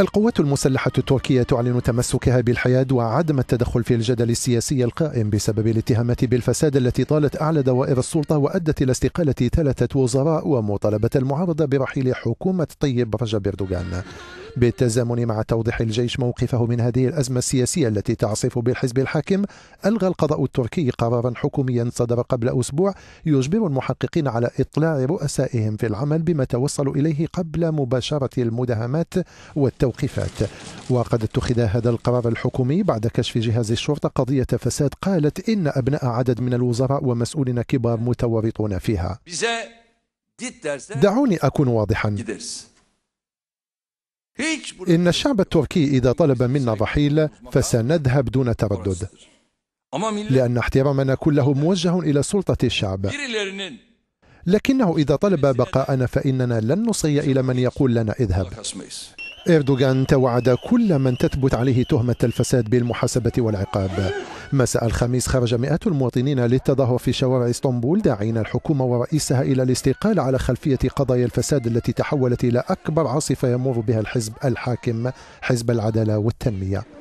القوات المسلحة التركية تعلن تمسكها بالحياد وعدم التدخل في الجدل السياسي القائم بسبب الاتهامات بالفساد التي طالت أعلى دوائر السلطة وأدت إلى استقالة ثلاثة وزراء ومطالبة المعارضة برحيل حكومة طيب رجب أردوغان بالتزامن مع توضيح الجيش موقفه من هذه الأزمة السياسية التي تعصف بالحزب الحاكم ألغى القضاء التركي قرارا حكوميا صدر قبل أسبوع يجبر المحققين على إطلاع رؤسائهم في العمل بما توصلوا إليه قبل مباشرة المداهمات والتوقيفات وقد اتخذ هذا القرار الحكومي بعد كشف جهاز الشرطة قضية فساد قالت إن أبناء عدد من الوزراء ومسؤولين كبار متورطون فيها دعوني أكون واضحا إن الشعب التركي إذا طلب منا رحيل فسنذهب دون تردد لأن احترامنا كله موجه إلى سلطة الشعب لكنه إذا طلب بقاءنا فإننا لن نصي إلى من يقول لنا اذهب إردوغان توعد كل من تثبت عليه تهمة الفساد بالمحاسبة والعقاب مساء الخميس خرج مئات المواطنين للتظاهر في شوارع اسطنبول داعين الحكومة ورئيسها إلى الاستقالة على خلفية قضايا الفساد التي تحولت إلى أكبر عاصفة يمر بها الحزب الحاكم حزب العدالة والتنمية